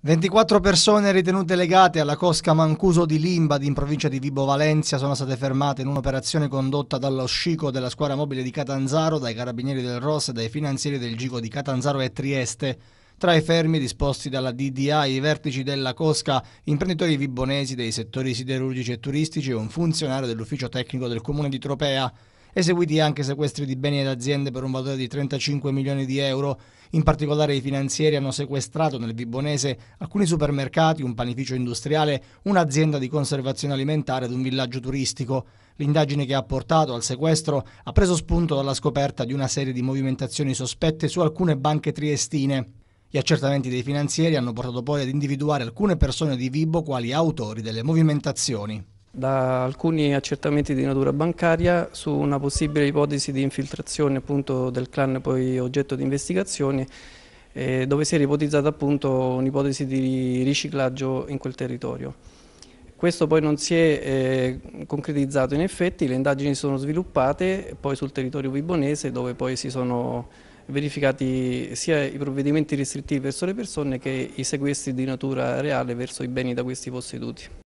24 persone ritenute legate alla cosca Mancuso di Limbad in provincia di Vibo Valencia sono state fermate in un'operazione condotta dallo Scico della squadra mobile di Catanzaro, dai carabinieri del ROS e dai finanzieri del Gico di Catanzaro e Trieste. Tra i fermi disposti dalla DDA i vertici della Cosca, imprenditori vibonesi dei settori siderurgici e turistici e un funzionario dell'ufficio tecnico del comune di Tropea eseguiti anche sequestri di beni ed aziende per un valore di 35 milioni di euro. In particolare i finanzieri hanno sequestrato nel Vibonese alcuni supermercati, un panificio industriale, un'azienda di conservazione alimentare ed un villaggio turistico. L'indagine che ha portato al sequestro ha preso spunto dalla scoperta di una serie di movimentazioni sospette su alcune banche triestine. Gli accertamenti dei finanzieri hanno portato poi ad individuare alcune persone di Vibo quali autori delle movimentazioni da alcuni accertamenti di natura bancaria su una possibile ipotesi di infiltrazione appunto, del clan poi oggetto di investigazioni eh, dove si era ipotizzata un'ipotesi di riciclaggio in quel territorio. Questo poi non si è eh, concretizzato in effetti, le indagini si sono sviluppate poi sul territorio vibonese dove poi si sono verificati sia i provvedimenti restrittivi verso le persone che i sequestri di natura reale verso i beni da questi posseduti.